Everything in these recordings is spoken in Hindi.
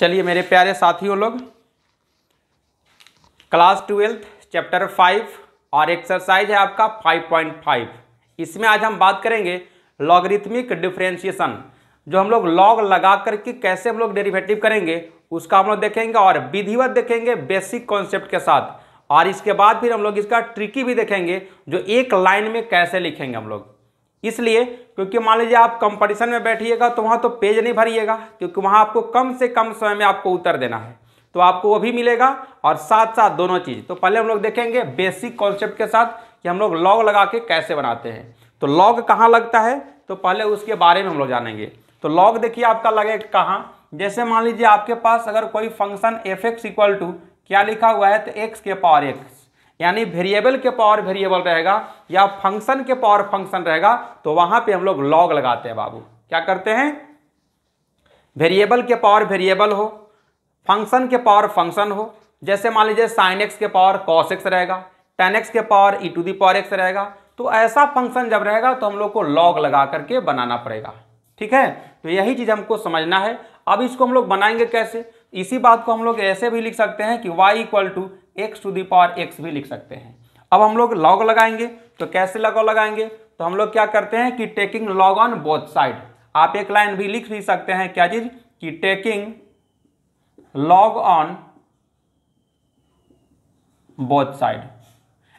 चलिए मेरे प्यारे साथियों लोग क्लास ट्वेल्थ चैप्टर फाइव और एक्सरसाइज है आपका फाइव पॉइंट फाइव इसमें आज हम बात करेंगे लॉगरिथमिक डिफ्रेंशिएशन जो हम लोग लॉग लगा करके कैसे हम लोग डेरिवेटिव करेंगे उसका हम लोग देखेंगे और विधिवत देखेंगे बेसिक कॉन्सेप्ट के साथ और इसके बाद फिर हम लोग इसका ट्रिकी भी देखेंगे जो एक लाइन में कैसे लिखेंगे हम लोग इसलिए क्योंकि मान लीजिए आप कंपटीशन में बैठिएगा तो वहाँ तो पेज नहीं भरिएगा क्योंकि वहाँ आपको कम से कम समय में आपको उत्तर देना है तो आपको वो भी मिलेगा और साथ साथ दोनों चीज़ तो पहले हम लोग देखेंगे बेसिक कॉन्सेप्ट के साथ कि हम लोग लॉग लगा के कैसे बनाते हैं तो लॉग कहाँ लगता है तो पहले उसके बारे में हम लोग जानेंगे तो लॉग देखिए आपका लगे कहाँ जैसे मान लीजिए आपके पास अगर कोई function F X equal to क्या लिखा हुआ है तो एक्स के पावर एक्स यानी वेरिएबल के पावर वेरिएबल रहेगा या फंक्शन के पावर फंक्शन रहेगा तो वहां पे हम लोग लॉग लगाते हैं बाबू क्या करते हैं वेरिएबल के पावर वेरिएबल हो फंक्शन के पावर फंक्शन हो जैसे मान लीजिए साइन एक्स के पावर कॉस एक्स रहेगा टेन एक्स के power E to the power X रहेगा तो ऐसा फंक्शन जब रहेगा तो हम लोग को लॉग लगा करके बनाना पड़ेगा ठीक है तो यही चीज़ हमको समझना है अब इसको हम लोग बनाएंगे कैसे इसी बात को हम लोग ऐसे भी लिख सकते हैं कि y equal to X to the power X भी लिख सकते हैं अब हम लोग लॉग लगाएंगे तो कैसे लॉग लगाएंगे तो हम लोग क्या करते हैं कि taking log on both side आप एक लाइन भी लिख भी सकते हैं क्या चीज कि taking log on both side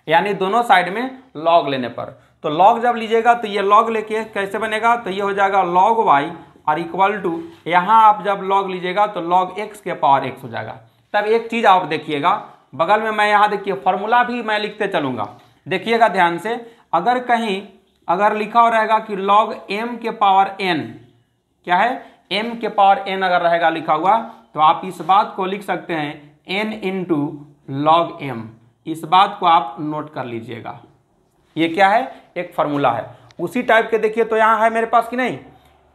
यानी दोनों साइड में लॉग लेने पर तो लॉग जब लीजिएगा तो ये लॉग लेके कैसे बनेगा तो ये हो जाएगा लॉग वाई और इक्वल टू यहां आप जब लॉग लीजिएगा तो लॉग एक्स के पावर एक्स हो जाएगा तब एक चीज़ आप देखिएगा बगल में मैं यहाँ देखिए फॉर्मूला भी मैं लिखते चलूँगा देखिएगा ध्यान से अगर कहीं अगर लिखा हो रहेगा कि लॉग एम के पावर एन क्या है एम के पावर एन अगर रहेगा लिखा हुआ तो आप इस बात को लिख सकते हैं एन इंटू लॉग एम इस बात को आप नोट कर लीजिएगा ये क्या है एक फॉर्मूला है उसी टाइप के देखिए तो यहाँ है मेरे पास कि नहीं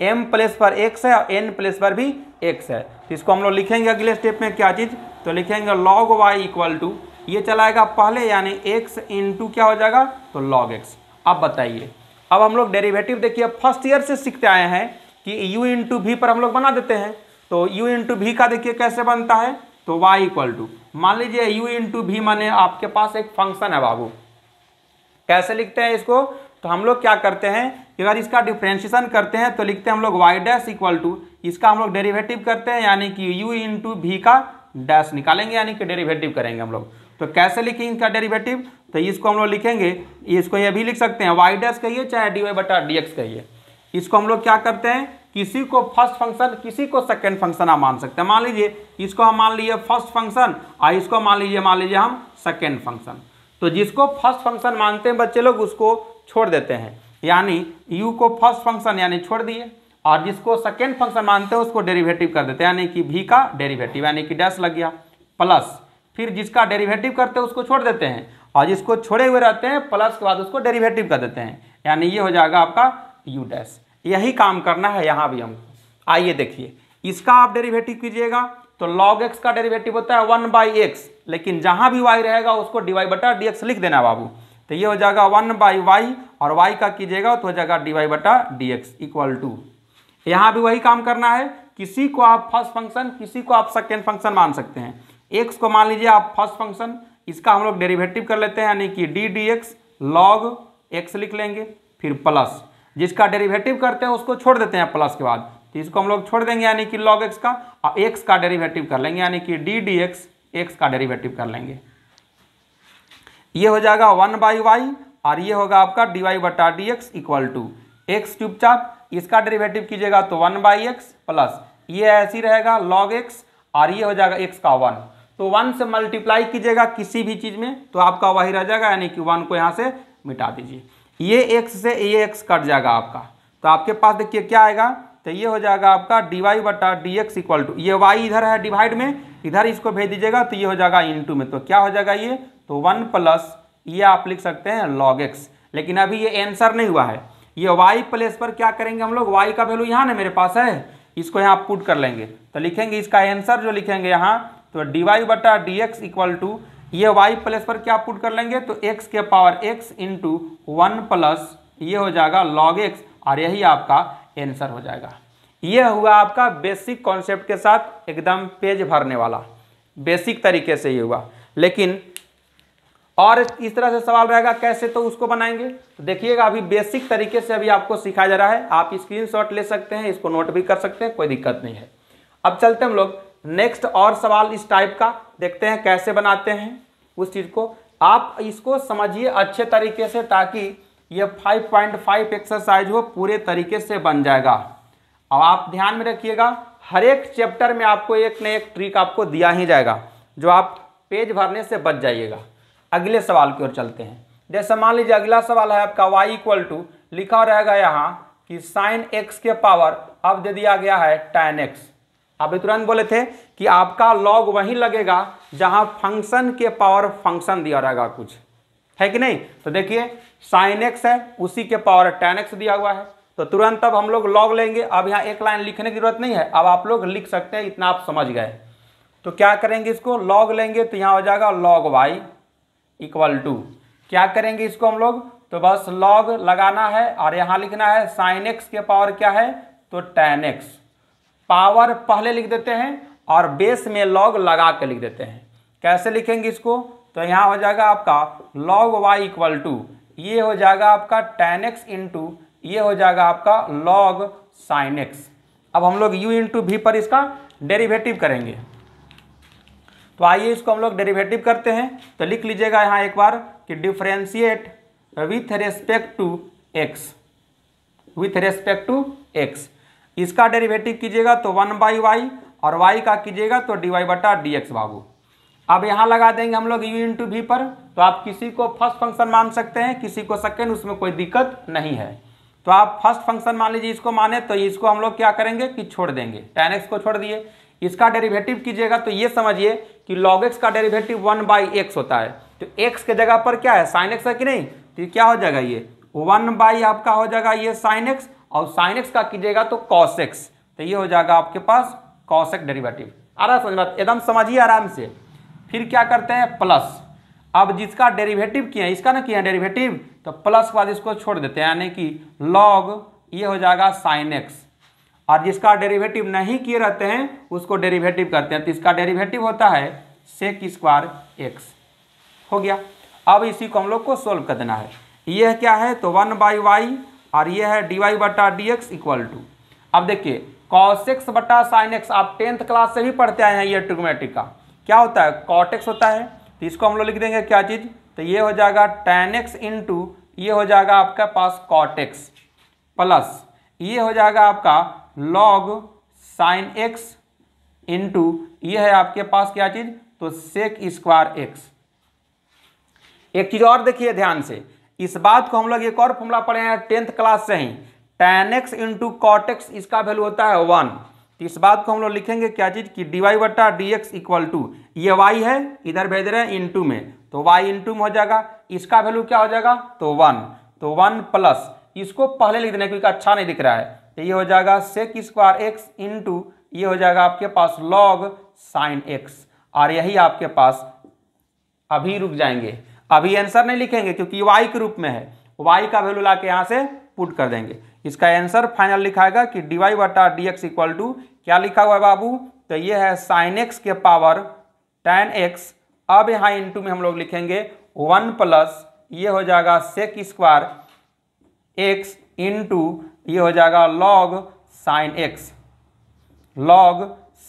एम प्लेस पर एक्स है और एन प्लेस पर भी एक्स है तो इसको हम लोग लिखेंगे अगले स्टेप में क्या चीज़ तो लिखेंगे लॉग वाई इक्वल टू ये चलाएगा पहले यानी एक्स इंटू क्या हो जाएगा तो लॉग एक्स अब बताइए अब हम लोग डेरिवेटिव देखिए फर्स्ट ईयर से सीखते आए हैं कि u टू भी पर हम लोग बना देते हैं तो u इंटू भी का देखिए कैसे बनता है तो y इक्वल टू मान लीजिए u टू भी माने आपके पास एक फंक्शन है बाबू कैसे लिखते हैं इसको तो हम लोग क्या करते हैं अगर इसका डिफ्रेंशिएशन करते हैं तो लिखते हैं हम लोग वाई डैश इक्वल टू इसका हम लोग डेरिवेटिव करते हैं यानी कि यू इन टू भी का डैश निकालेंगे यानी कि डेरिवेटिव करेंगे हम लोग तो कैसे लिखेंगे इनका डेरिवेटिव तो इसको हम लोग लिखेंगे इसको ये भी लिख सकते हैं वाई डैश कहिए चाहे डी वाई बटा डी एक्स कहिए इसको हम लोग क्या करते हैं किसी को फर्स्ट फंक्शन किसी को सेकेंड फंक्शन आप मान सकते हैं मान लीजिए इसको हम मान लीजिए फर्स्ट फंक्शन और इसको मान लीजिए मान लीजिए हम सेकेंड फंक्शन तो जिसको फर्स्ट फंक्शन मानते हैं बच्चे लोग उसको छोड़ देते हैं यानी यू को फर्स्ट फंक्शन यानी छोड़ दिए और जिसको सेकेंड फंक्शन मानते हैं उसको डेरिवेटिव कर देते हैं यानी कि भी का डेरिवेटिव यानी कि डैश लग गया प्लस फिर जिसका डेरिवेटिव करते हैं उसको छोड़ देते हैं और जिसको छोड़े हुए रहते हैं प्लस के बाद उसको डेरिवेटिव कर देते हैं यानी ये हो जाएगा आपका यू डैश यही काम करना है यहाँ भी हमको आइए देखिए इसका आप डेरिवेटिव कीजिएगा तो लॉग एक्स का डेरिवेटिव होता है वन बाई एक्स लेकिन जहाँ भी वाई रहेगा उसको dy बटा एक्स लिख देना बाबू तो ये हो जाएगा वन बाई वाई और वाई का कीजिएगा तो हो जाएगा डी वाई बटा डी एक्स इक्वल टू यहाँ भी वही काम करना है किसी को आप फर्स्ट फंक्शन किसी को आप सेकेंड फंक्शन मान सकते हैं एक्स को मान लीजिए आप फर्स्ट फंक्शन इसका हम लोग डेरिवेटिव कर लेते हैं यानी कि D D X log X लिख लेंगे फिर प्लस जिसका डेरिवेटिव करते हैं उसको छोड़ देते हैं प्लस के बाद तो इसको हम लोग छोड़ देंगे यानी कि लॉग एक्स का और एक्स का डेरिवेटिव कर लेंगे यानी कि डी डी एक्स एक्स का डेरिवेटिव कर लेंगे ये हो जाएगा वन बाई वाई और ये होगा आपका डी वाई बटा D x equal to X चुपचाप इसका डेरिवेटिव कीजिएगा तो वन बाई एक्स प्लस ये ऐसी रहेगा लॉग एक्स और ये हो जाएगा एक्स का वन तो वन से मल्टीप्लाई कीजिएगा किसी भी चीज़ में तो आपका वही रह जाएगा यानी कि वन को यहाँ से मिटा दीजिए ये एक्स से ये एक्स कट जाएगा आपका तो आपके पास देखिए क्या आएगा तो ये हो जाएगा आपका डी वाई बटा डी एक्स इक्वल टू ये वाई इधर है डिवाइड में इधर इसको भेज दीजिएगा तो ये हो जाएगा इन टू में तो क्या हो जाएगा ये तो वन प्लस ये आप लिख सकते हैं लॉग एक्स लेकिन अभी ये आंसर नहीं हुआ है ये वाई प्लेस पर क्या करेंगे हम लोग वाई का वैल्यू यहाँ ना मेरे पास है इसको यहाँ पुट कर लेंगे तो लिखेंगे इसका आंसर जो लिखेंगे यहाँ तो डी वाई बटा डी एक्स इक्वल टू ये वाई प्लेस पर क्या पुट कर लेंगे तो x के power x into one plus ये हो जाएगा लॉग एक्स और यही आपका आंसर हो जाएगा ये हुआ आपका बेसिक कॉन्सेप्ट के साथ एकदम पेज भरने वाला बेसिक तरीके से ये हुआ लेकिन और इस तरह से सवाल रहेगा कैसे तो उसको बनाएंगे तो देखिएगा अभी बेसिक तरीके से अभी आपको सिखाया जा रहा है आप स्क्रीनशॉट ले सकते हैं इसको नोट भी कर सकते हैं कोई दिक्कत नहीं है अब चलते हम लोग नेक्स्ट और सवाल इस टाइप का देखते हैं कैसे बनाते हैं उस चीज़ को आप इसको समझिए अच्छे तरीके से ताकि ये 5.5 एक्सरसाइज हो पूरे तरीके से बन जाएगा अब आप ध्यान में रखिएगा हर एक चैप्टर में आपको एक न एक ट्रिक आपको दिया ही जाएगा जो आप पेज भरने से बच जाइएगा अगले सवाल की ओर चलते हैं जैसे मान लीजिए अगला सवाल है आपका वाई इक्वल टू लिखा रहेगा यहाँ कि साइन एक्स के पावर अब दे दिया गया है tan एक्स आप तुरंत बोले थे कि आपका लॉग वहीं लगेगा जहां फंक्शन के पावर फंक्शन दिया रहेगा कुछ है कि नहीं तो देखिए साइन एक्स है उसी के पावर टेन एक्स दिया हुआ है तो तुरंत अब हम लोग लॉग लेंगे अब यहाँ एक लाइन लिखने की जरूरत नहीं है अब आप लोग लिख सकते हैं इतना आप समझ गए तो क्या करेंगे इसको लॉग लेंगे तो यहाँ हो जाएगा लॉग वाई इक्वल टू क्या करेंगे इसको हम लोग तो बस लॉग लगाना है और यहाँ लिखना है साइन एक्स के पावर क्या है तो टेन एक्स पावर पहले लिख देते हैं और बेस में लॉग लगा के लिख देते हैं कैसे लिखेंगे इसको तो यहाँ हो जाएगा आपका लॉग वाई इक्वल टू ये हो जाएगा आपका टेन एक्स इंटू ये हो जाएगा आपका लॉग साइन एक्स अब हम लोग यू इंटू भी पर इसका डेरिवेटिव करेंगे तो आइए इसको हम लोग डेरिवेटिव करते हैं तो लिख लीजिएगा यहाँ एक बार कि differentiate with respect to x with respect to x इसका डेरिवेटिव कीजिएगा तो वन बाई वाई और वाई का कीजिएगा तो डी वाई बटा डी एक्स बाबू अब यहाँ लगा देंगे हम लोग यू इंटू भी पर तो आप किसी को फर्स्ट फंक्शन मान सकते हैं किसी को सेकेंड उसमें कोई दिक्कत नहीं है तो आप फर्स्ट फंक्शन मान लीजिए इसको माने तो इसको हम लोग क्या करेंगे कि छोड़ देंगे टेन एक्स को छोड़ दिए इसका डेरिवेटिव कीजिएगा तो ये समझिए कि लॉग एक्स का डेरिवेटिव वन बाई एक्स होता है तो एक्स के जगह पर क्या है साइन एक्स है कि नहीं तो क्या हो जाएगा ये वन बाई आपका हो जाएगा ये साइन एक्स और साइन एक्स का कीजिएगा तो कॉस एक्स तो ये हो जाएगा आपके पास कॉस एक्स डेरिवेटिव आ रहा समझ एकदम समझिए आराम से फिर क्या करते हैं प्लस अब जिसका डेरिवेटिव है इसका ना किए डेरिवेटिव तो प्लस के बाद इसको छोड़ देते हैं यानी कि लॉग ये हो जाएगा साइन एक्स और जिसका डेरिवेटिव नहीं किए रहते हैं उसको डेरिवेटिव करते हैं तो इसका डेरिवेटिव होता है सेक स्क्वायर एक्स हो गया अब इसी को हम लोग को सोल्व कर देना है यह क्या है तो वन बाई वाई और यह है डी वाई बटा डी एक्स इक्वल टू अब देखिए कॉस एक्स बटा साइन एक्स आप टेंथ क्लास से भी पढ़ते आए हैं ये ट्रिग्नोमेट्री का क्या होता है कॉट एक्स होता है तो इसको हम लोग लिख देंगे क्या चीज़ तो ये हो जाएगा टेन एक्स इंटू ये हो जाएगा आपका पास कॉट एक्स प्लस ये हो जाएगा आपका लॉग साइन एक्स इंटू ये है आपके पास क्या चीज़ तो सेक स्क्वायर एक्स एक चीज़ और देखिए ध्यान से इस बात को हम लोग एक और फॉर्मूला पढ़े हैं टेंथ क्लास से ही tan x into cot x इसका वैल्यू होता है वन तो इस बात को हम लोग लिखेंगे क्या चीज़ कि डी वाई बट्टा डी एक्स इक्वल टू ये वाई है इधर भेज रहे हैं इंटू में तो वाई इंटू में हो जाएगा इसका वैल्यू क्या हो जाएगा तो वन तो वन प्लस इसको पहले लिख देना क्योंकि अच्छा नहीं दिख रहा है तो ये हो जाएगा सेक स्क्वायर एक्स इंटू ये हो जाएगा आपके पास लॉग साइन एक्स और यही आपके पास अभी रुक जाएंगे अभी आंसर नहीं लिखेंगे क्योंकि वाई के रूप में है वाई का वैल्यू ला के यहाँ से पुट कर देंगे इसका आंसर फाइनल लिखाएगा कि डी वाई बटा डी एक्स इक्वल टू क्या लिखा हुआ है बाबू तो ये है साइन एक्स के पावर टेन एक्स अब यहाँ इंटू में हम लोग लिखेंगे वन प्लस ये हो जाएगा सेक स्क्वायर एक्स इंटू ये हो जाएगा log sine x log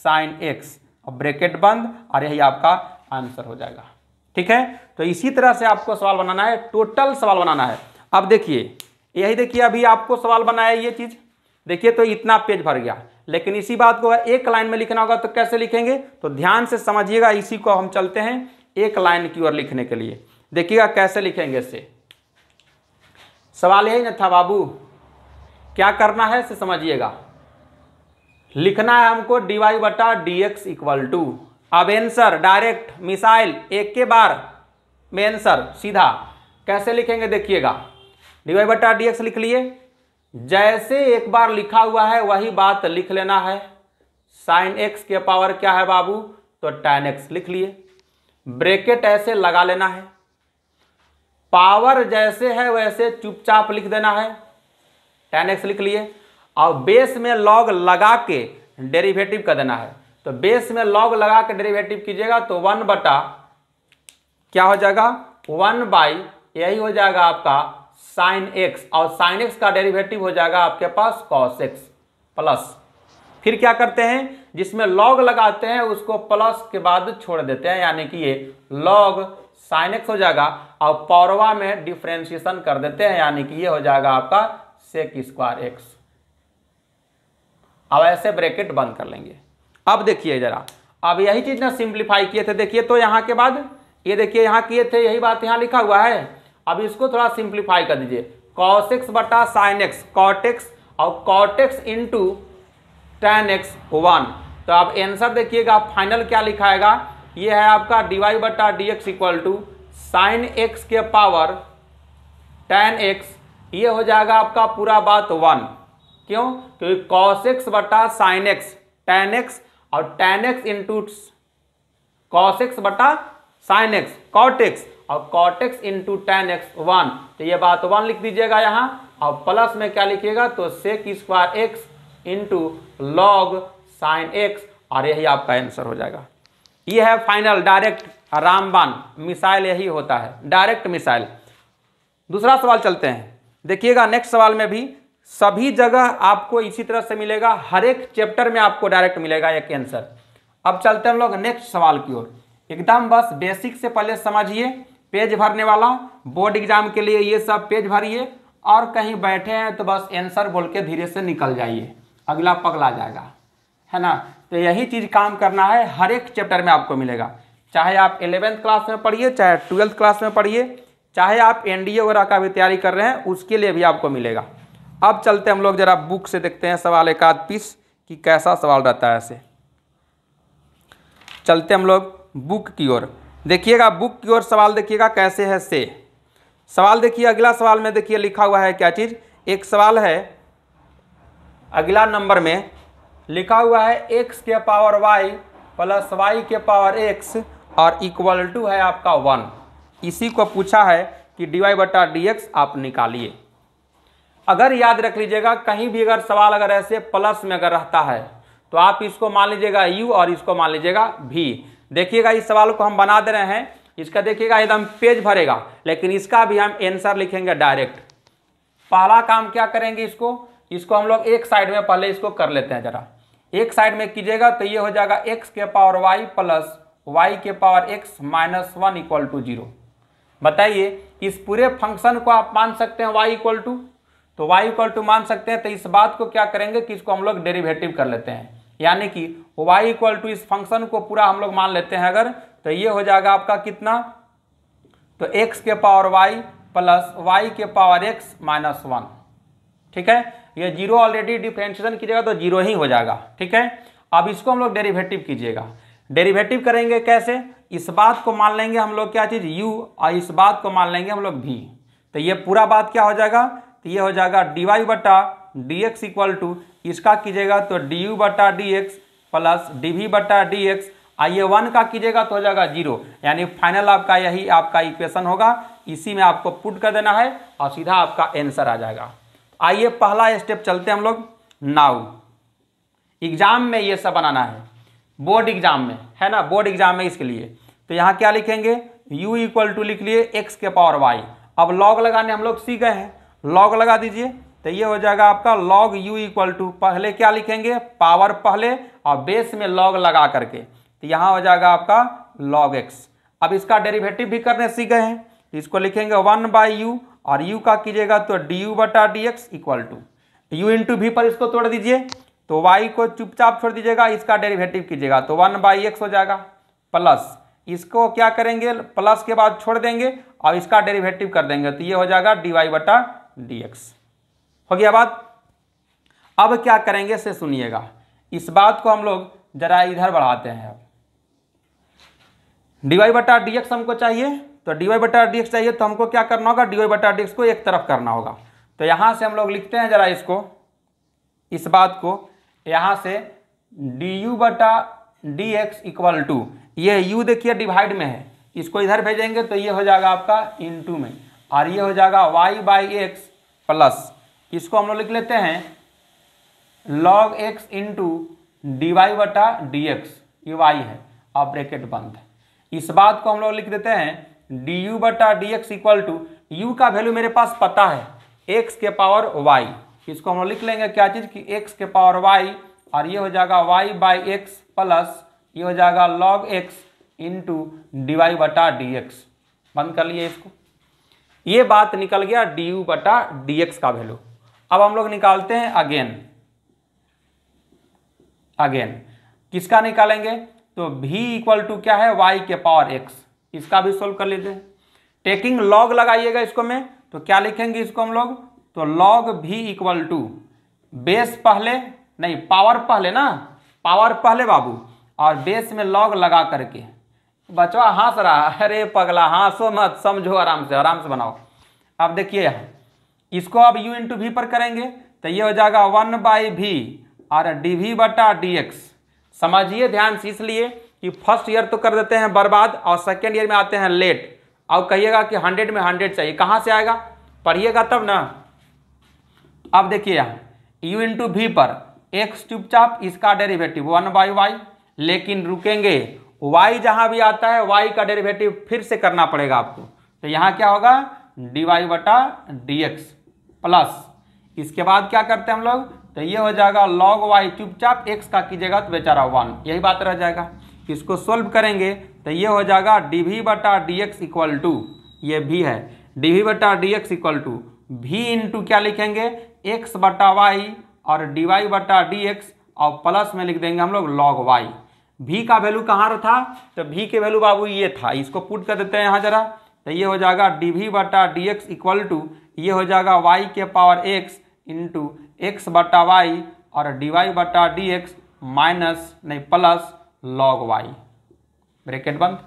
sine x और ब्रेकेट बंद और यही आपका आंसर हो जाएगा ठीक है तो इसी तरह से आपको सवाल बनाना है टोटल सवाल बनाना है अब देखिए यही देखिए अभी आपको सवाल बनाया ये चीज़ देखिए तो इतना पेज भर गया लेकिन इसी बात को एक लाइन में लिखना होगा तो कैसे लिखेंगे तो ध्यान से समझिएगा इसी को हम चलते हैं एक लाइन की ओर लिखने के लिए देखिएगा कैसे लिखेंगे इससे सवाल यही ना था बाबू क्या करना है इसे समझिएगा लिखना है हमको डी वाई बटा डी एक्स इक्वल टू अब एंसर डायरेक्ट मिसाइल एक के बार में एंसर सीधा कैसे लिखेंगे देखिएगा डी वाई बटा डी एक्स लिख लिए जैसे एक बार लिखा हुआ है वही बात लिख लेना है साइन एक्स के पावर क्या है बाबू तो टैन एक्स लिख लिए ब्रेकेट ऐसे लगा लेना है पावर जैसे है वैसे चुपचाप लिख देना है टेन एक्स लिख लिए और बेस में लॉग लगा के डेरिवेटिव कर देना है तो बेस में लॉग लगा के डेरिवेटिव कीजिएगा तो वन बटा क्या हो जाएगा वन बाई यही हो जाएगा आपका साइन एक्स और साइन एक्स का डेरिवेटिव हो जाएगा आपके पास कॉस एक्स प्लस फिर क्या करते हैं जिसमें लॉग लगाते हैं उसको प्लस के बाद छोड़ देते हैं यानी कि ये लॉग साइन एक्स हो जाएगा और पौरवा में डिफ्रेंशिएशन कर देते हैं यानी कि ये हो जाएगा आपका सेक स्क्वायर एक्स अब ऐसे ब्रैकेट बंद कर लेंगे अब देखिए जरा अब यही चीज ना सिंप्लीफाई किए थे देखिए तो यहाँ के बाद ये देखिए यहां किए थे यही बात यहां लिखा हुआ है अब इसको थोड़ा सिंप्लीफाई कर दीजिए कॉस एक्स बटा साइन एक्स कॉटेक्स और cot x into tan x one तो अब एंसर देखिएगा फाइनल क्या लिखाएगा ये है आपका डीवाई बटा D x equal to sine x के पावर टेन एक्स ये हो जाएगा आपका पूरा बात वन क्यों क्योंकि कॉस एक्स बटा साइन एक्स टेन एक्स और tan x into cos x बटा साइन एक्स कॉट एक्स और cot x into tan x one तो ये बात वन लिख दीजिएगा यहाँ और प्लस में क्या लिखिएगा तो sec square x into log sine x और यही आपका आंसर हो जाएगा ये है फाइनल डायरेक्ट रामबान मिसाइल यही होता है डायरेक्ट मिसाइल दूसरा सवाल चलते हैं देखिएगा नेक्स्ट सवाल में भी सभी जगह आपको इसी तरह से मिलेगा हर एक चैप्टर में आपको डायरेक्ट मिलेगा एक आंसर अब चलते हम लोग नेक्स्ट सवाल की ओर एकदम बस बेसिक से पहले समझिए पेज भरने वाला बोर्ड एग्जाम के लिए ये सब पेज भरिए और कहीं बैठे हैं तो बस आंसर बोल के धीरे से निकल जाइए अगला पगला जाएगा है ना तो यही चीज़ काम करना है हर एक चैप्टर में आपको मिलेगा चाहे आप एलेवेंथ क्लास में पढ़िए चाहे ट्वेल्थ क्लास में पढ़िए चाहे आप एनडीए वगैरह का भी तैयारी कर रहे हैं उसके लिए भी आपको मिलेगा अब चलते हम लोग जरा बुक से देखते हैं सवाल एक आध पीस कि कैसा सवाल रहता है ऐसे चलते हम लोग बुक की ओर देखिएगा बुक की ओर सवाल देखिएगा कैसे है से सवाल देखिए अगला सवाल में देखिए लिखा हुआ है क्या चीज़ एक सवाल है अगला नंबर में लिखा हुआ है एक्स के पावर वाई प्लस वाई के पावर एक्स और इक्वल टू है आपका वन इसी को पूछा है कि डी वाई बटा डी एक्स आप निकालिए अगर याद रख लीजिएगा कहीं भी अगर सवाल अगर ऐसे प्लस में अगर रहता है तो आप इसको मान लीजिएगा यू और इसको मान लीजिएगा भी देखिएगा इस सवाल को हम बना दे रहे हैं इसका देखिएगा एकदम पेज भरेगा लेकिन इसका भी हम आंसर लिखेंगे डायरेक्ट पहला काम क्या करेंगे इसको इसको हम लोग एक साइड में पहले इसको कर लेते हैं जरा एक साइड में कीजिएगा तो ये हो जाएगा एक्स के पावर वाई प्लस वाई के power x minus one equal to zero बताइए इस पूरे फंक्शन को आप मान सकते हैं वाई इक्वल टू तो वाई इक्वल टू मान सकते हैं तो इस बात को क्या करेंगे कि इसको हम लोग डेरिवेटिव कर लेते हैं यानी कि वाई इक्वल टू इस फंक्शन को पूरा हम लोग मान लेते हैं अगर तो ये हो जाएगा आपका कितना तो x के पावर y प्लस वाई के पावर एक्स माइनस वन ठीक है ये जीरो ऑलरेडी डिफ्रेंशिएशन कीजिएगा तो जीरो ही हो जाएगा ठीक है अब इसको हम लोग डेरिवेटिव कीजिएगा डेरिवेटिव करेंगे कैसे इस बात को मान लेंगे हम लोग क्या चीज़ यू और इस बात को मान लेंगे हम लोग भी तो ये पूरा बात क्या हो जाएगा तो ये हो जाएगा डी वाई बटा डी एक्स इक्वल टू इसका कीजिएगा तो डी यू बटा D x plus d v बटा डी एक्स आइए वन का कीजिएगा तो हो जाएगा जीरो यानी फाइनल आपका यही आपका इक्वेशन होगा इसी में आपको पुट कर देना है और सीधा आपका एंसर आ जाएगा आइए पहला स्टेप चलते हम लोग नाउ एग्जाम में ये सब बनाना है बोर्ड एग्जाम में है ना बोर्ड एग्जाम में इसके लिए तो यहाँ क्या लिखेंगे u इक्वल टू लिख लिए x के पावर y अब लॉग लगाने हम लोग सीख गए हैं लॉग लगा दीजिए तो ये हो जाएगा आपका लॉग u इक्वल टू पहले क्या लिखेंगे पावर पहले और बेस में लॉग लगा करके तो यहाँ हो जाएगा आपका लॉग x अब इसका डेरिवेटिव भी करने सीख गए हैं इसको लिखेंगे वन बाई यू और यू का कीजिएगा तो डी यू बटा D x equal to u into v पर इसको तोड़ दीजिए तो वाई को चुपचाप छोड़ दीजिएगा इसका डेरिवेटिव कीजिएगा तो वन बाई एक्स हो जाएगा प्लस इसको क्या करेंगे प्लस के बाद छोड़ देंगे और इसका डेरिवेटिव कर देंगे तो ये हो जाएगा डी वाई बटा डी एक्स हो गया बात अब क्या करेंगे से सुनिएगा इस बात को हम लोग जरा इधर बढ़ाते हैं अब डी वाई बटा डी एक्स हमको चाहिए तो डी वाई बटा डी एक्स चाहिए तो हमको क्या करना होगा डी वाई बटा डी एक्स को एक तरफ करना होगा तो यहां से हम लोग लिखते हैं जरा इसको इस बात को यहाँ से डी यू बटा डी एक्स इक्वल टू ये यू देखिए डिवाइड में है इसको इधर भेजेंगे तो ये हो जाएगा आपका इन टू में और ये हो जाएगा वाई बाई एक्स प्लस इसको हम लोग लिख लेते हैं log x into d Y बटा डी एक्स ये वाई है और ब्रैकेट बंद है इस बात को हम लोग लिख देते हैं डी यू बटा D x equal to u का वैल्यू मेरे पास पता है एक्स के पावर वाई इसको हम लिख लेंगे क्या चीज़ की एक्स के पावर वाई और ये हो जाएगा वाई बाई एक्स प्लस ये हो जाएगा log x into d Y बटा डी एक्स बंद कर लिए इसको ये बात निकल गया डी यू बटा डी एक्स का वैल्यू अब हम लोग निकालते हैं अगेन अगेन किसका निकालेंगे तो भी इक्वल टू क्या है वाई के पावर एक्स इसका भी सोल्व कर लीजिए टेकिंग लॉग लगाइएगा इसको में तो क्या लिखेंगे इसको हम लोग तो लॉग भी इक्वल टू बेस पहले नहीं पावर पहले ना पावर पहले बाबू और बेस में लॉग लगा करके बचवा हंस रहा अरे पगला हंसो हाँ, मत समझो आराम से आराम से बनाओ अब देखिए इसको अब u इंटू भी पर करेंगे तो ये हो जाएगा वन बाई भी और डी वी बटा डी एक्स समझिए ध्यान से इसलिए कि फर्स्ट ईयर तो कर देते हैं बर्बाद और सेकेंड ईयर में आते हैं लेट और कहिएगा कि हंड्रेड में हंड्रेड चाहिए कहाँ से आएगा पढ़िएगा तब ना अब देखिए यहाँ यू इंटू भी पर एक्स चुपचाप इसका डेरिवेटिव वन बाई वाई लेकिन रुकेंगे वाई जहाँ भी आता है वाई का डेरिवेटिव फिर से करना पड़ेगा आपको तो यहाँ क्या होगा डी वाई बटा डी एक्स प्लस इसके बाद क्या करते हैं हम लोग तो ये हो जाएगा लॉग वाई चुपचाप एक्स का कीजिएगा तो बेचारा वन यही बात रह जाएगा इसको सोल्व करेंगे तो ये हो जाएगा डी वी बटा डी एक्स इक्वल टू ये भी है डी वी बटा D x equal to v into क्या लिखेंगे एक्स बटा वाई और डी वाई बटा डी एक्स और प्लस में लिख देंगे हम लोग लॉग वाई भी का वैल्यू कहाँ था तो भी के वैल्यू बाबू ये था इसको पुट कर देते हैं यहाँ जरा तो ये हो जाएगा डी वी बटा डी एक्स इक्वल टू ये हो जाएगा वाई के पावर एक्स इंटू एक्स बटा वाई और डी वाई बटा डी एक्स माइनस नहीं प्लस लॉग वाई ब्रेकेट बंद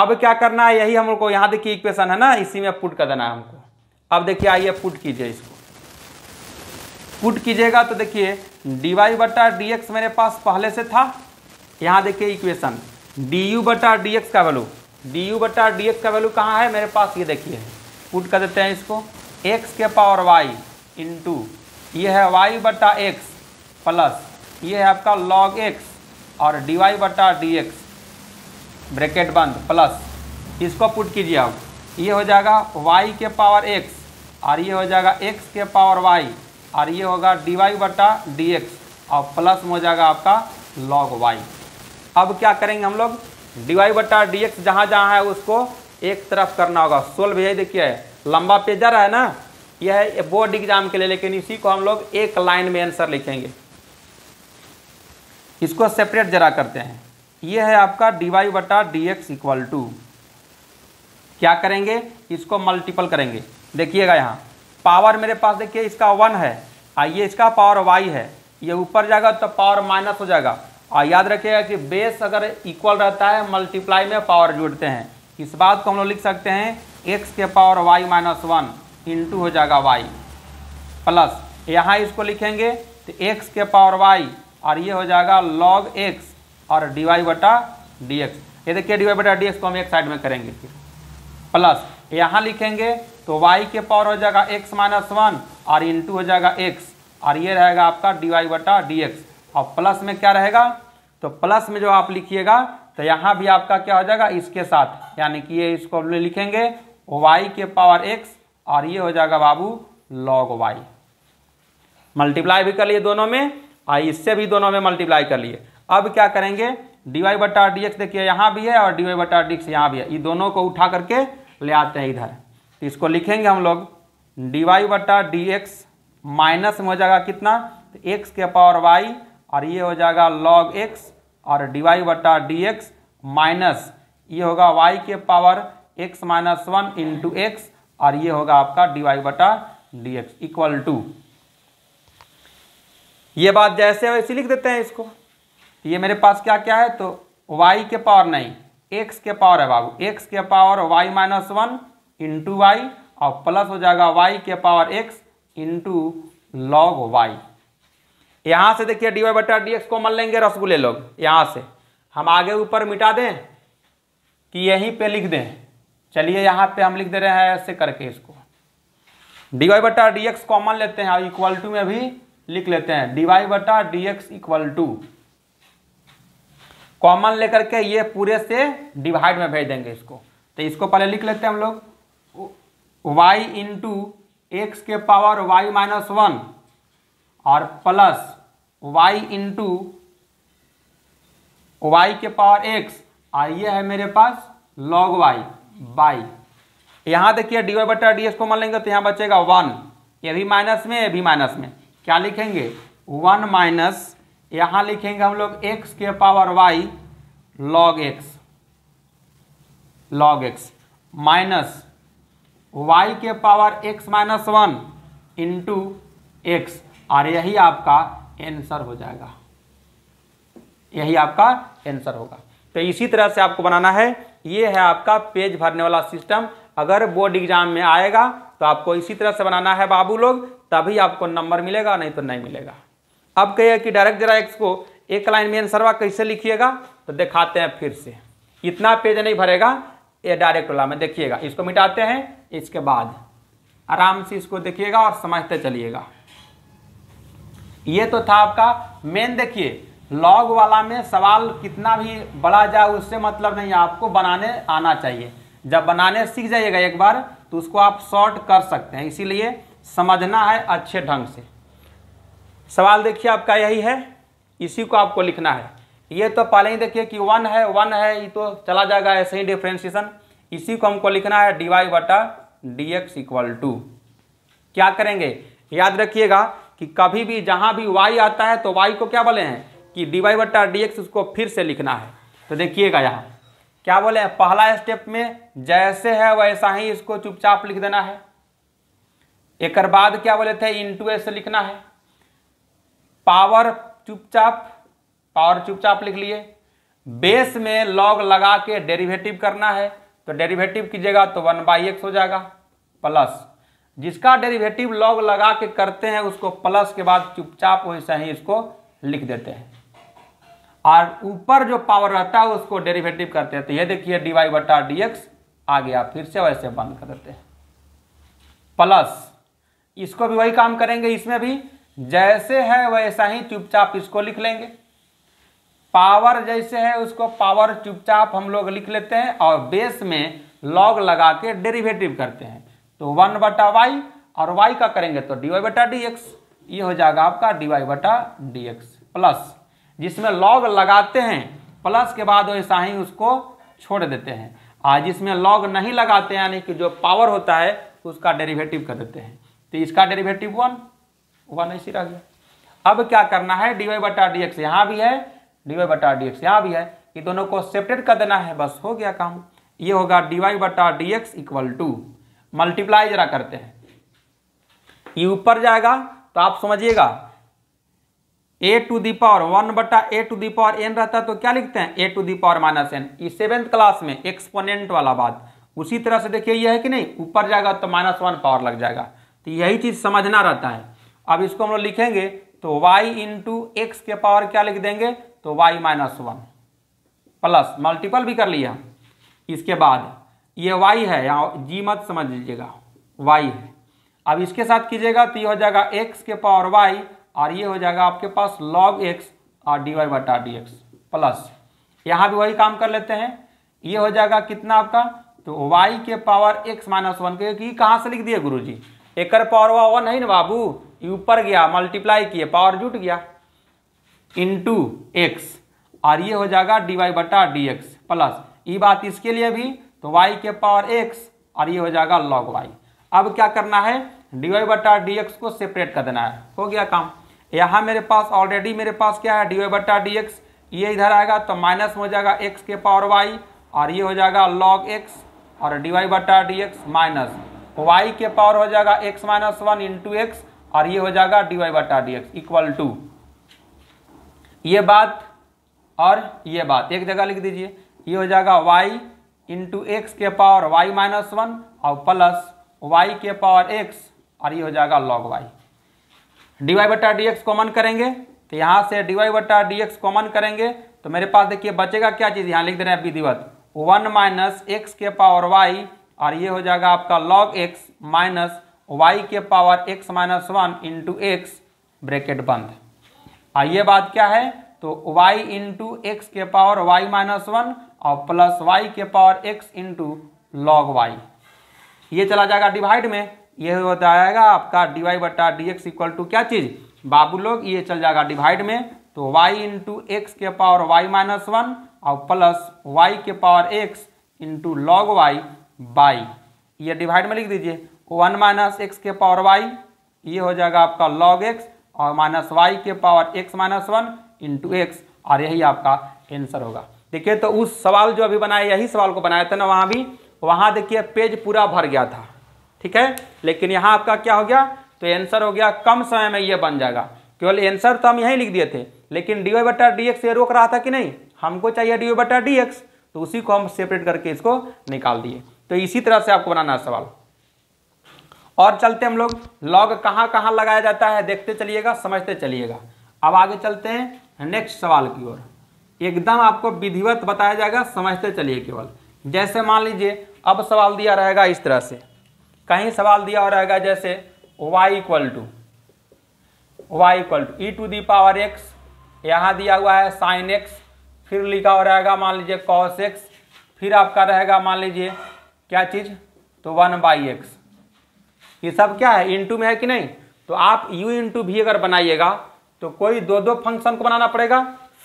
अब क्या करना है यही हम लोग को यहाँ देखिए इक्वेशन है ना इसी में पुट कर देना है हमको अब देखिए आइए पुट कीजिए इसको पुट कीजिएगा तो देखिए डी वाई बटा डी एक्स मेरे पास पहले से था यहाँ देखिए इक्वेशन डी यू बटा डी एक्स का वैल्यू डी यू बटा डी एक्स का वैल्यू कहाँ है मेरे पास ये देखिए पुट कर देते हैं इसको एक्स के पावर वाई टू ये है वाई बटा एक्स प्लस ये है आपका लॉग एक्स और डी वाई बटा डी एक्स ब्रेकेट बंद प्लस इसको पुट कीजिए आप ये हो जाएगा वाई के पावर एक्स और ये हो जाएगा एक्स के पावर वाई और ये होगा डी वाई बटा डी एक्स और प्लस में हो जाएगा आपका लॉग वाई अब क्या करेंगे हम लोग डी वाई बटा डी एक्स जहाँ जहाँ है उसको एक तरफ करना होगा सोल्व यही देखिए लंबा पेजर रहा है ना यह है बोर्ड एग्जाम के लिए लेकिन इसी को हम लोग एक लाइन में आंसर लिखेंगे इसको सेपरेट जरा करते हैं ये है आपका डी वाई बटा डी एक्स इक्वल टू क्या करेंगे इसको मल्टीपल करेंगे देखिएगा यहाँ पावर मेरे पास देखिए इसका वन है आइए इसका पावर वाई है ये ऊपर जाएगा तो पावर माइनस हो जाएगा और याद रखिएगा कि बेस अगर इक्वल रहता है मल्टीप्लाई में पावर जुड़ते हैं इस बात को हम लोग लिख सकते हैं एक्स के power y minus one into हो जाएगा वाई प्लस यहाँ इसको लिखेंगे तो एक्स के पावर वाई और ये हो जाएगा लॉग एक्स और डीवाई वाई बटा डी एक्स ये देखिए डी वाई बटा डी एक्स को हम एक साइड में करेंगे फिर प्लस यहाँ लिखेंगे तो वाई के पावर हो जाएगा एक्स माइनस वन और इंटू हो जाएगा एक्स और ये रहेगा आपका डी वाई बटा डी एक्स और प्लस में क्या रहेगा तो प्लस में जो आप लिखिएगा तो यहाँ भी आपका क्या हो जाएगा इसके साथ यानी कि ये इसको हम लिखेंगे वाई के पावर एक्स और ये हो जाएगा बाबू लॉग वाई मल्टीप्लाई भी कर लिए दोनों में और इससे भी दोनों में मल्टीप्लाई कर लिए अब क्या करेंगे डी वाई बटा डी एक्स देखिए यहाँ भी है और डी वाई बटा डी एक्स यहाँ भी है ये दोनों को उठा करके ले आते हैं इधर तो इसको लिखेंगे हम लोग डी वाई बटा डी एक्स माइनस में हो जाएगा कितना तो एक्स के पावर वाई और ये हो जाएगा लॉग एक्स और डी वाई बटा डी एक्स माइनस ये होगा वाई के power x minus one into x और ये होगा आपका डी वाई बटा डी एक्स इक्वल टू ये बात जैसे वैसे लिख देते हैं इसको तो ये मेरे पास क्या क्या है तो वाई के पावर नहीं एक्स के पावर है बाबू एक्स के power y minus one into y और प्लस हो जाएगा वाई के power x into log y यहाँ से देखिए डी वाई बटा डी एक्स कॉमन लेंगे रसगुल्ले लोग यहाँ से हम आगे ऊपर मिटा दें कि यहीं पे लिख दें चलिए यहाँ पे हम लिख दे रहे हैं ऐसे करके इसको डी वाई बटा डी एक्स कॉमन लेते हैं और इक्वल टू में भी लिख लेते हैं डी वाई बटा D x equal to common लेकर के ये पूरे से डिवाइड में भेज देंगे इसको तो इसको पहले लिख लेते हैं हम लोग वाई इंटू एक्स के पावर वाई माइनस वन और प्लस वाई इंटू वाई के पावर एक्स और ये है मेरे पास लॉग वाई बाई यहाँ देखिए डी वाई बटा डी एक्स को मान लेंगे तो यहाँ बचेगा वन ये भी माइनस में ये भी माइनस में क्या लिखेंगे वन माइनस यहाँ लिखेंगे हम लोग एक्स के power y log x log x minus y के power x minus one into x और यही आपका आंसर हो जाएगा यही आपका आंसर होगा तो इसी तरह से आपको बनाना है ये है आपका पेज भरने वाला सिस्टम अगर बोर्ड एग्जाम में आएगा तो आपको इसी तरह से बनाना है बाबू लोग तभी आपको नंबर मिलेगा नहीं तो नहीं मिलेगा अब कहिए कि डायरेक्ट जरा एक्स को एक लाइन में आंसर वा कैसे लिखिएगा तो दिखाते हैं फिर से इतना पेज नहीं भरेगा ये डायरेक्ट वाला में देखिएगा इसको मिटाते हैं इसके बाद आराम से इसको देखिएगा और समझते चलिएगा ये तो था आपका मेन देखिए लॉग वाला में सवाल कितना भी बड़ा जाए उससे मतलब नहीं आपको बनाने आना चाहिए जब बनाने सीख जाइएगा एक बार तो उसको आप शॉर्ट कर सकते हैं इसीलिए समझना है अच्छे ढंग से सवाल देखिए आपका यही है इसी को आपको लिखना है ये तो पहले ही देखिए कि वन है वन है ये तो चला जाएगा ऐसे ही डिफ्रेंसिएशन इसी को हमको लिखना है dy वाई बटा डी एक्स इक्वल टू क्या करेंगे याद रखिएगा कि कभी भी जहां भी y आता है तो y को क्या बोले हैं कि dy वाई बट्टा डी एक्स उसको फिर से लिखना है तो देखिएगा यहाँ क्या बोले हैं पहला स्टेप में जैसे है वैसा ही इसको चुपचाप लिख देना है एक बाद क्या बोले थे इन टू ऐसे लिखना है पावर चुपचाप पावर चुपचाप लिख लिए बेस में लॉग लगा के डेरिवेटिव करना है तो डेरिवेटिव कीजिएगा तो वन बाई एक्स हो जाएगा प्लस जिसका डेरिवेटिव लॉग लगा के करते हैं उसको प्लस के बाद चुपचाप वैसा ही इसको लिख देते हैं और ऊपर जो पावर रहता है उसको डेरिवेटिव करते हैं तो ये देखिए डी वाई बटा डी एक्स आ गया फिर से वैसे बंद कर देते हैं प्लस इसको भी वही काम करेंगे इसमें भी जैसे है वैसा ही चुपचाप इसको लिख लेंगे पावर जैसे है उसको पावर चुपचाप हम लोग लिख लेते हैं और बेस में लॉग लगा के डेरिवेटिव करते हैं तो वन बटा वाई और वाई का करेंगे तो डी वाई बटा डी एक्स ये हो जाएगा आपका डी वाई बटा डी एक्स प्लस जिसमें लॉग लगाते हैं प्लस के बाद वैसा ही उसको छोड़ देते हैं आज इसमें लॉग नहीं लगाते यानी कि जो पावर होता है उसका डेरिवेटिव कर देते हैं तो इसका डेरिवेटिव वन वन ऐसी रह गया अब क्या करना है डी वाई बटा डी एक्स यहाँ भी है डी वाई बटा डी एक्स यहाँ भी है ये दोनों को सेपरेट कर देना है बस हो गया काम ये होगा डी वाई बटा D x equal to multiply जरा करते हैं ये ऊपर जाएगा तो आप समझिएगा a to the power one बटा a to the power n रहता है तो क्या लिखते हैं a to the power minus n ये सेवेंथ क्लास में एक्सपोनेंट वाला बात उसी तरह से देखिए यह है कि नहीं ऊपर जाएगा तो माइनस वन पावर लग जाएगा तो यही चीज़ समझना रहता है अब इसको हम लोग लिखेंगे तो y इंटू एक्स के पावर क्या लिख देंगे तो y minus one plus multiple भी कर लिया इसके बाद ये वाई है यहाँ जी मत समझ लीजिएगा वाई है अब इसके साथ कीजिएगा तो ये हो जाएगा एक्स के पावर वाई और ये हो जाएगा आपके पास लॉग एक्स और डी वाई बटा डी एक्स प्लस यहाँ भी वही काम कर लेते हैं ये हो जाएगा कितना आपका तो वाई के पावर एक्स माइनस वन क्योंकि कहाँ से लिख दिए गुरु जी एकर पावर वन है ना बाबू ये ऊपर गया मल्टीप्लाई किए पावर जुट गया इंटू एक्स और ये हो जाएगा डी वाई बटा डी एक्स प्लस ये बात इसके लिए भी तो वाई के पावर एक्स और ये हो जाएगा लॉग वाई अब क्या करना है डी वाई बटा डी एक्स को सेपरेट कर देना है हो गया काम यहाँ मेरे पास ऑलरेडी मेरे पास क्या है डी वाई बटा डी एक्स ये इधर आएगा तो माइनस हो जाएगा एक्स के पावर वाई और ये हो जाएगा लॉग एक्स और डी वाई बटा डी एक्स माइनस वाई के पावर हो जाएगा x minus one into x और ये हो जाएगा डी वाई बटा डी एक्स इक्वल टू ये बात और ये बात एक जगह लिख दीजिए ये हो जाएगा वाई इंटू एक्स के पावर वाई माइनस वन और प्लस वाई के पावर एक्स और ये हो जाएगा लॉग वाई डी वाई बटा डी एक्स कॉमन करेंगे तो यहाँ से डी वाई बटा डी एक्स कॉमन करेंगे तो मेरे पास देखिए बचेगा क्या चीज़ यहाँ लिख दे रहे हैं विधिवत वन माइनस एक्स के पावर वाई और ये हो जाएगा आपका लॉग एक्स माइनस वाई के power x minus one into x bracket बंद आइए बात क्या है तो y इंटू एक्स के पावर y माइनस वन और प्लस वाई के power x into log y ये चला जाएगा डिवाइड में यह हो जाएगा आपका डी वाई बटा डी एक्स इक्वल टू क्या चीज़ बाबू लोग ये चल जाएगा डिवाइड में तो y इंटू एक्स के पावर y माइनस वन और प्लस वाई के power x into log y by ये डिवाइड में लिख दीजिए वन माइनस एक्स के पावर वाई ये हो जाएगा आपका लॉग एक्स और माइनस वाई के power x minus one into x और यही आपका आंसर होगा देखिए तो उस सवाल जो अभी बनाया यही सवाल को बनाया था ना वहाँ भी वहाँ देखिए पेज पूरा भर गया था ठीक है लेकिन यहाँ आपका क्या हो गया तो आंसर हो गया कम समय में ये बन जाएगा केवल आंसर तो हम यहीं लिख दिए थे लेकिन डी वाई बटा डी एक्स ये रोक रहा था कि नहीं हमको चाहिए डी वाई बटा डी एक्स तो उसी को हम सेपरेट करके इसको निकाल दिए तो इसी तरह से आपको बनाना है सवाल और चलते हम लोग लॉग कहाँ कहाँ लगाया जाता है देखते चलिएगा समझते चलिएगा अब आगे चलते हैं नेक्स्ट सवाल की ओर एकदम आपको विधिवत बताया जाएगा समझते चलिए केवल जैसे मान लीजिए अब सवाल दिया रहेगा इस तरह से कहीं सवाल दिया रहेगा जैसे y equal to y equal to e to the power x यहाँ दिया हुआ है साइन एक्स फिर लिखा हो रहेगा मान लीजिए कॉस एक्स फिर आपका रहेगा मान लीजिए क्या चीज़ तो वन बाई एक्स ये सब क्या है इंटू में है कि नहीं तो आप यू इंटू भी अगर बनाइएगा तो कोई दो दो फंक्शन को बनाना पड़ेगा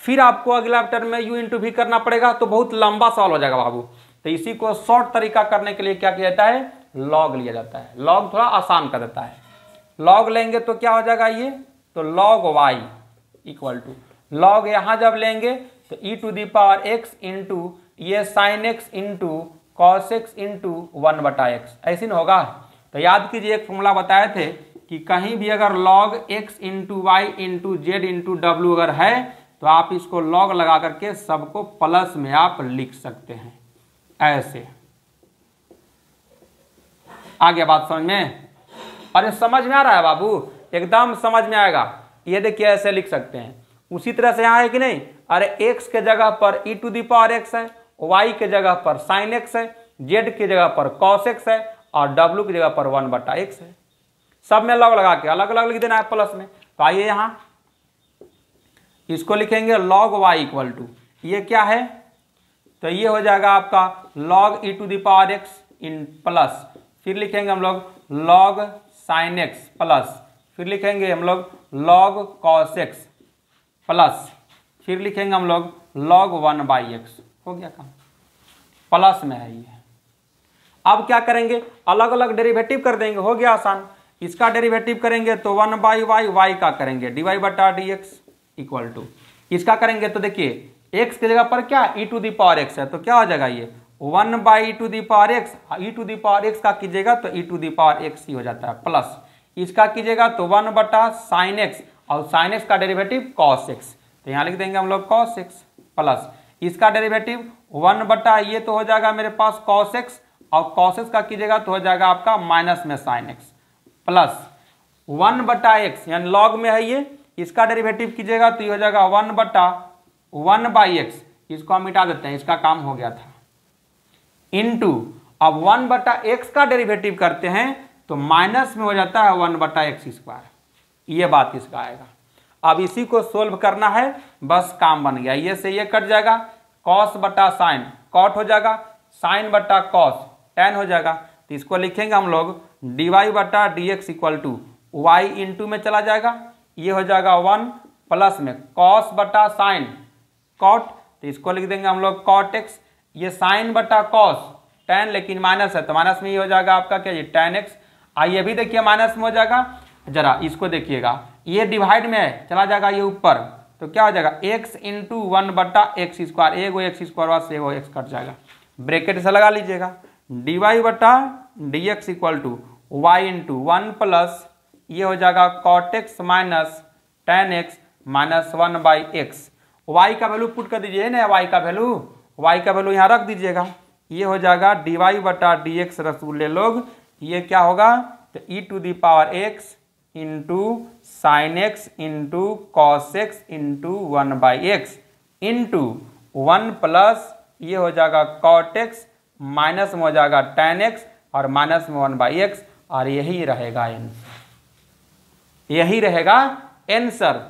फिर आपको अगला टर्म में यू इंटू भी करना पड़ेगा तो बहुत लंबा सवाल हो जाएगा बाबू तो इसी को शॉर्ट तरीका करने के लिए क्या किया जाता है लॉग लिया जाता है लॉग थोड़ा आसान कर देता है लॉग लेंगे तो क्या हो जाएगा ये तो log y equal to log यहाँ जब लेंगे तो e to the power x into ये sine x into cos x into one बटा एक्स ऐसे होगा तो याद कीजिए एक फॉर्मूला बताए थे कि कहीं भी अगर log x into y into z into डब्ल्यू अगर है तो आप इसको लॉग लगा करके सबको प्लस में आप लिख सकते हैं ऐसे आ गया बात समझ में अरे समझ में आ रहा है बाबू एकदम समझ में आएगा ये देखिए ऐसे लिख सकते हैं उसी तरह से यहां है कि नहीं अरे एक्स के जगह पर e to the power x है वाई के जगह पर साइन एक्स है जेड के जगह पर कॉस एक्स है और W की जगह पर वन बटा एक्स है सब में लॉग लगा के अलग अलग लिख देना है प्लस में तो आइए यहाँ इसको लिखेंगे लॉग वाई इक्वल टू ये क्या है तो ये हो जाएगा आपका log e to the power x इन प्लस फिर लिखेंगे हम लोग लॉग साइन एक्स प्लस फिर लिखेंगे हम लोग लॉग कॉस एक्स प्लस फिर लिखेंगे हम लोग लॉग वन बाई एक्स हो गया काम प्लस में है ये अब क्या करेंगे अलग अलग डेरिवेटिव कर देंगे हो गया आसान इसका डेरिवेटिव करेंगे तो वन बाई वाई वाई का करेंगे डी वाई बटा डी एक्स इक्वल टू इसका करेंगे तो देखिए एक्स की जगह पर क्या e to the power x है तो क्या हो जाएगा ये one by to the power x e to the power x का कीजिएगा तो e to the power x ही हो जाता है प्लस इसका कीजिएगा तो वन बटा साइन एक्स और साइन एक्स का डेरिवेटिव कॉस एक्स तो यहाँ लिख देंगे हम लोग कॉस एक्स प्लस इसका डेरिवेटिव वन बटा ये तो हो जाएगा मेरे पास कॉस एक्स और कॉसेस का कीजिएगा तो हो जाएगा आपका माइनस में साइन एक्स प्लस वन बटा एक्स यानी लॉग में है ये इसका डेरिवेटिव कीजिएगा तो ये हो जाएगा वन बटा वन बाई एक्स इसको हम मिटा देते हैं इसका काम हो गया था इनटू अब वन बटा एक्स का डेरिवेटिव करते हैं तो माइनस में हो जाता है वन बटा एक्स स्क्वायर ये बात इसका आएगा अब इसी को सोल्व करना है बस काम बन गया ये से ये कट जाएगा कॉस बटा साइन कॉट हो जाएगा साइन बटा कॉस टेन हो जाएगा तो इसको लिखेंगे हम लोग डी वाई बटा D x equal to y into में चला जाएगा ये हो जाएगा वन प्लस में कॉस बटा साइन कॉट तो इसको लिख देंगे हम लोग कॉट एक्स ये साइन बटा कॉस टेन लेकिन माइनस है तो माइनस में ये हो जाएगा आपका क्या ये टेन एक्स आइए भी देखिए माइनस में हो जाएगा जरा इसको देखिएगा ये डिवाइड में है चला जाएगा ये ऊपर तो क्या हो जाएगा एक्स इंटू वन बटा एक्स स्क्वायर ए गो एक्स स्क्वायर से वो एक्स कट जाएगा ब्रेकेट से लगा लीजिएगा डी वाई बटा D x equal to y into one plus ये हो जाएगा cot x minus tan x minus one by x y का वैल्यू पुट कर दीजिए ना वाई का वैल्यू वाई का वैल्यू यहाँ रख दीजिएगा ये हो जाएगा डी वाई बटा डी एक्स रसूल ले लोग ये क्या होगा तो e to the power x into sine x into cos x into one by x into one plus ये हो जाएगा कॉट एक्स माइनस में हो जाएगा टेन एक्स और माइनस में वन बाई एक्स और यही रहेगा एंसर यही रहेगा एंसर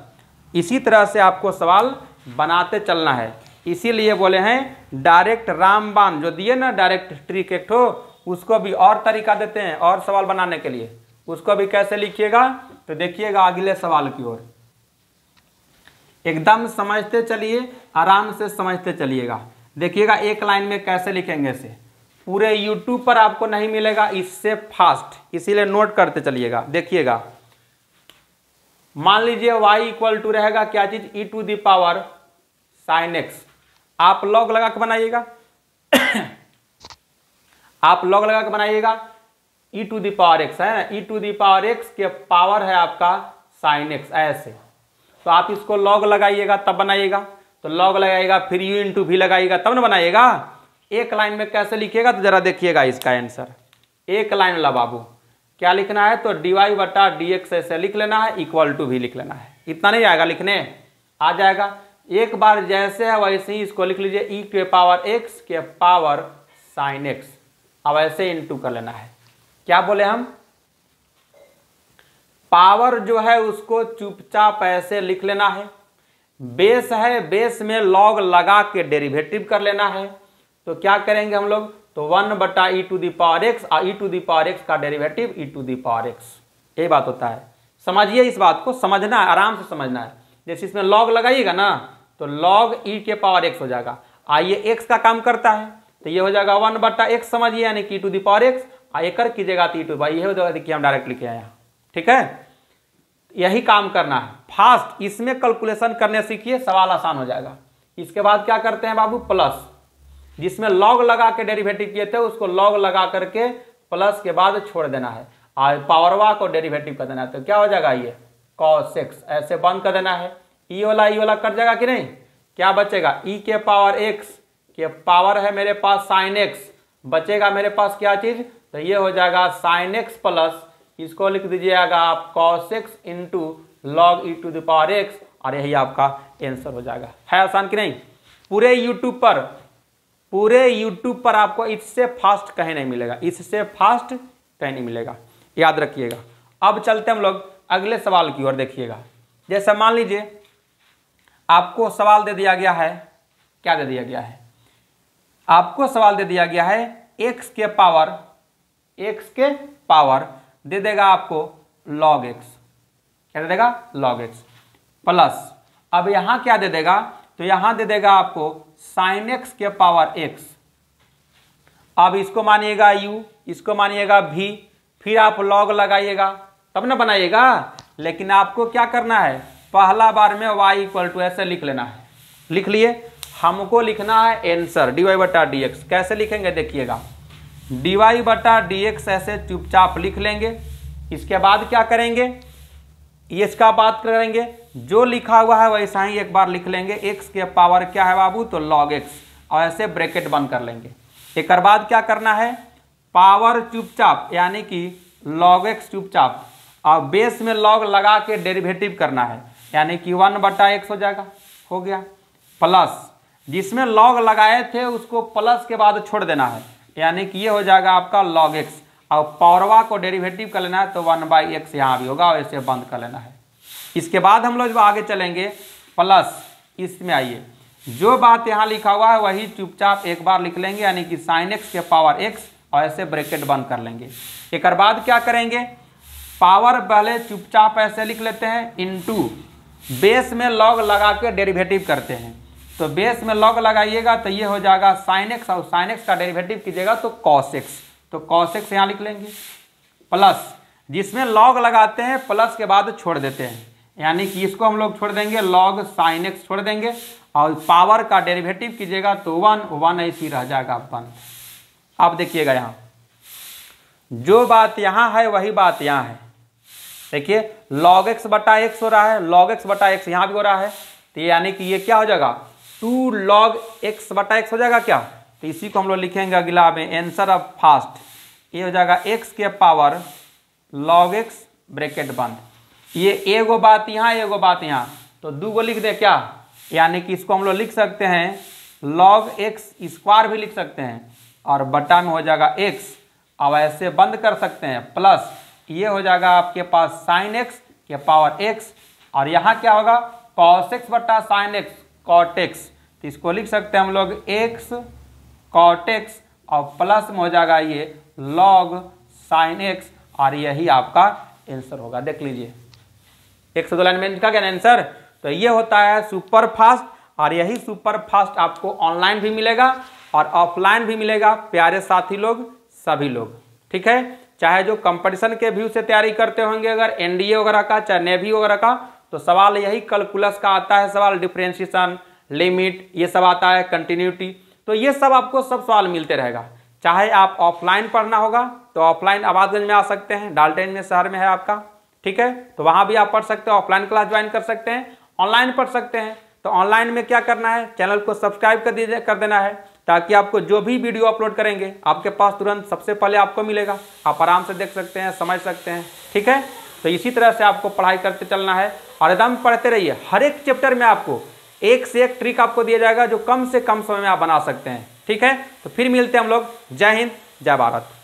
इसी तरह से आपको सवाल बनाते चलना है इसीलिए बोले हैं डायरेक्ट रामबान जो दिए ना डायरेक्ट ट्रिक एक ठो उसको भी और तरीका देते हैं और सवाल बनाने के लिए उसको भी कैसे लिखिएगा तो देखिएगा अगले सवाल की ओर एकदम समझते चलिए आराम से समझते चलिएगा देखिएगा एक लाइन में कैसे लिखेंगे इसे पूरे यूट्यूब पर आपको नहीं मिलेगा इससे फास्ट इसीलिए नोट करते चलिएगा देखिएगा मान लीजिए वाई इक्वल टू रहेगा क्या चीज e to the power sine x आप लॉग लगा के बनाइएगा आप लॉग लगा के बनाइएगा ई टू दावर एक्स है ना e टू दावर एक्स के पावर है आपका साइन एक्स ऐसे तो आप इसको लॉग लगाइएगा तब बनाइएगा तो लॉग लगाएगा फिर यू इंटू भी लगाएगा तब ना बनाइएगा एक लाइन में कैसे लिखिएगा तो जरा देखिएगा इसका आंसर एक लाइन वाला बाबू क्या लिखना है तो डी वाई बटा डी एक्स ऐसे लिख लेना है इक्वल टू भी लिख लेना है इतना नहीं आएगा लिखने आ जाएगा एक बार जैसे है वैसे ही इसको लिख लीजिए ई e के पावर एक्स के पावर साइन एक्स अब ऐसे इंटू कर लेना है क्या बोले हम पावर जो है उसको चुपचाप ऐसे लिख लेना है बेस है बेस में लॉग लगा के डेरिवेटिव कर लेना है तो क्या करेंगे हम लोग तो वन बटा e to the power x और e to the power x का derivative e to the power x यही बात होता है समझिए इस बात को समझना है आराम से समझना है जैसे इसमें लॉग लगाइएगा ना तो लॉग ई e के पावर एक्स हो जाएगा आइए एक्स का काम करता है तो ये हो जाएगा वन बटा एक्स समझिए यानी कि टू दी पावर एक्स आइए कर कीजिएगा तो ई टू बाई ये हो जाएगा देखिए हम डायरेक्ट लिखे आए ठीक है यही काम करना है फास्ट इसमें कैलकुलेशन करने सीखिए सवाल आसान हो जाएगा इसके बाद क्या करते हैं बाबू प्लस जिसमें लॉग लगा के डेरिवेटिव किए थे उसको लॉग लगा करके प्लस के बाद छोड़ देना है और पावरवा को डेरिवेटिव कर देना है तो क्या हो जाएगा ये कॉस एक्स ऐसे बंद कर देना है ई e वाला ई e वाला कट जाएगा कि नहीं क्या बचेगा ई e के पावर एक्स के पावर है मेरे पास साइन एक्स बचेगा मेरे पास क्या चीज तो ये हो जाएगा साइन एक्स प्लस इसको लिख दीजिएगा आप cos x into log e to the power x और यही आपका आंसर हो जाएगा है आसान कि नहीं पूरे यूट्यूब पर पूरे यूट्यूब पर आपको इससे फास्ट कहीं नहीं मिलेगा इससे फास्ट कहीं नहीं मिलेगा याद रखिएगा अब चलते हम लोग अगले सवाल की ओर देखिएगा जैसे मान लीजिए आपको सवाल दे दिया गया है क्या दे दिया गया है आपको सवाल दे दिया गया है एक्स के पावर एक्स के पावर दे देगा आपको लॉग एक्स क्या दे देगा लॉग एक्स प्लस अब यहां क्या दे देगा तो यहां दे देगा आपको साइन एक्स के पावर एक्स अब इसको मानिएगा यू इसको मानिएगा भी फिर आप लॉग लगाइएगा तब ना बनाइएगा लेकिन आपको क्या करना है पहला बार में y इक्वल टू ऐसे लिख लेना है लिख लिए हमको लिखना है एंसर डी वाई बटा डी एक्स कैसे लिखेंगे देखिएगा डी वाई बटा डी एक्स ऐसे चुपचाप लिख लेंगे इसके बाद क्या करेंगे इसका बात करेंगे जो लिखा हुआ है वैसा ही एक बार लिख लेंगे एक्स के पावर क्या है बाबू तो लॉग एक्स और ऐसे ब्रैकेट बंद कर लेंगे एक बाद क्या करना है पावर चुपचाप यानी कि लॉग एक्स चुपचाप और बेस में लॉग लगा के डेरिवेटिव करना है यानी कि वन बटा एक्स हो जाएगा हो गया प्लस जिसमें लॉग लगाए थे उसको प्लस के बाद छोड़ देना है यानी कि ये हो जाएगा आपका लॉग एक्स और पौरवा को डेरिवेटिव कर लेना है तो वन बाई एक्स यहाँ भी होगा और इसे बंद कर लेना है इसके बाद हम लोग जब आगे चलेंगे प्लस इसमें आइए जो बात यहाँ लिखा हुआ है वही चुपचाप एक बार लिख लेंगे यानी कि साइन एक्स के पावर एक्स और ऐसे ब्रैकेट बंद कर लेंगे एक बाद क्या करेंगे पावर पहले चुपचाप ऐसे लिख लेते हैं इन बेस में लॉग लगा के डेरिवेटिव करते हैं तो बेस में लॉग लगाइएगा तो ये हो जाएगा साइन एक्स और साइन एक्स का डेरिवेटिव कीजिएगा तो एक्स तो एक्स यहाँ लिख लेंगे प्लस जिसमें लॉग लगाते हैं प्लस के बाद छोड़ देते हैं यानी कि इसको हम लोग छोड़ देंगे लॉग साइन एक्स छोड़ देंगे और पावर का डेरिवेटिव कीजिएगा तो वन वन ऐसी रह जाएगा वन आप देखिएगा यहाँ जो बात यहाँ है वही बात यहाँ है देखिए लॉग एक्स बटा एक्स हो रहा है लॉग एक्स बटा एक्स यहाँ भी हो रहा है तो यानी कि ये क्या हो जाएगा टू लॉग एक्स बटा एक्स हो जाएगा क्या तो इसी को हम लोग लिखेंगे अगला में एंसर ऑफ फास्ट ये हो जाएगा एक्स के पावर लॉग एक्स ब्रेकेट बंद ये एगो बात यहाँ एगो बात यहाँ तो दू गो लिख दे क्या यानी कि इसको हम लोग लिख सकते हैं लॉग एक्स स्क्वायर भी लिख सकते हैं और बटा में हो जाएगा एक्स अब ऐसे बंद कर सकते हैं प्लस ये हो जाएगा आपके पास साइन एक्स के पावर एक्स और यहाँ क्या होगा कॉस एक्स बटा साइन एक्स कॉटेक्स तो इसको लिख सकते हैं हम लोग एक्स कॉटेक्स और प्लस में हो जाएगा ये लॉग साइन एक्स और यही आपका आंसर होगा देख लीजिए एक्स दो लाइन में इनका क्या आंसर तो ये होता है सुपर फास्ट और यही सुपर फास्ट आपको ऑनलाइन भी मिलेगा और ऑफलाइन भी मिलेगा प्यारे साथी लोग सभी लोग ठीक है चाहे जो कंपटीशन के व्यू से तैयारी करते होंगे अगर एनडीए वगैरह का चाहे नेवी वगैरह का तो सवाल यही कैलकुलस का आता है सवाल डिफ्रेंशिएशन लिमिट ये सब आता है कंटिन्यूटी तो ये सब आपको सब सवाल मिलते रहेगा चाहे आप ऑफलाइन पढ़ना होगा तो ऑफलाइन आबादगंज में आ सकते हैं डाल्टेन में शहर में है आपका ठीक है तो वहाँ भी आप पढ़ सकते हैं ऑफलाइन क्लास ज्वाइन कर सकते हैं ऑनलाइन पढ़ सकते हैं तो ऑनलाइन में क्या करना है चैनल को सब्सक्राइब कर दीजिए कर देना है ताकि आपको जो भी वीडियो अपलोड करेंगे आपके पास तुरंत सबसे पहले आपको मिलेगा आप आराम से देख सकते हैं समझ सकते हैं ठीक है तो इसी तरह से आपको पढ़ाई करते चलना है और एकदम पढ़ते रहिए हर एक चैप्टर में आपको एक से एक ट्रिक आपको दिया जाएगा जो कम से कम समय में आप बना सकते हैं ठीक है तो फिर मिलते हैं हम लोग जय हिंद जय भारत